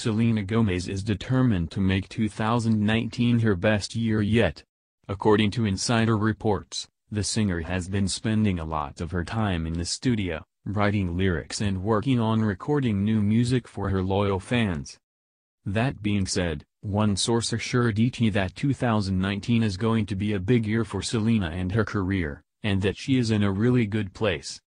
Selena Gomez is determined to make 2019 her best year yet. According to insider reports, the singer has been spending a lot of her time in the studio, writing lyrics and working on recording new music for her loyal fans. That being said, one source assured ET that 2019 is going to be a big year for Selena and her career, and that she is in a really good place.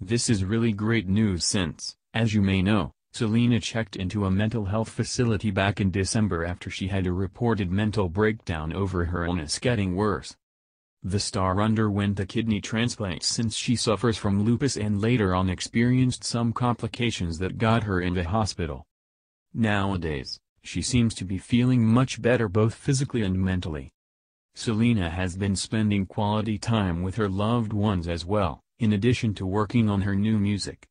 This is really great news since, as you may know, Selena checked into a mental health facility back in December after she had a reported mental breakdown over her illness getting worse. The star underwent a kidney transplant since she suffers from lupus and later on experienced some complications that got her into hospital. Nowadays, she seems to be feeling much better both physically and mentally. Selena has been spending quality time with her loved ones as well, in addition to working on her new music.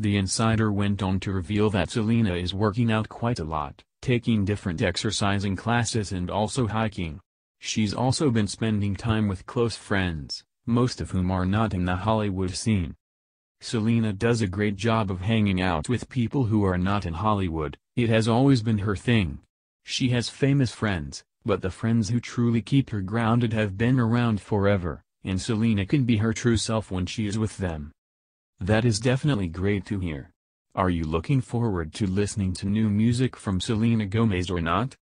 The insider went on to reveal that Selena is working out quite a lot, taking different exercising classes and also hiking. She's also been spending time with close friends, most of whom are not in the Hollywood scene. Selena does a great job of hanging out with people who are not in Hollywood, it has always been her thing. She has famous friends, but the friends who truly keep her grounded have been around forever, and Selena can be her true self when she is with them. That is definitely great to hear. Are you looking forward to listening to new music from Selena Gomez or not?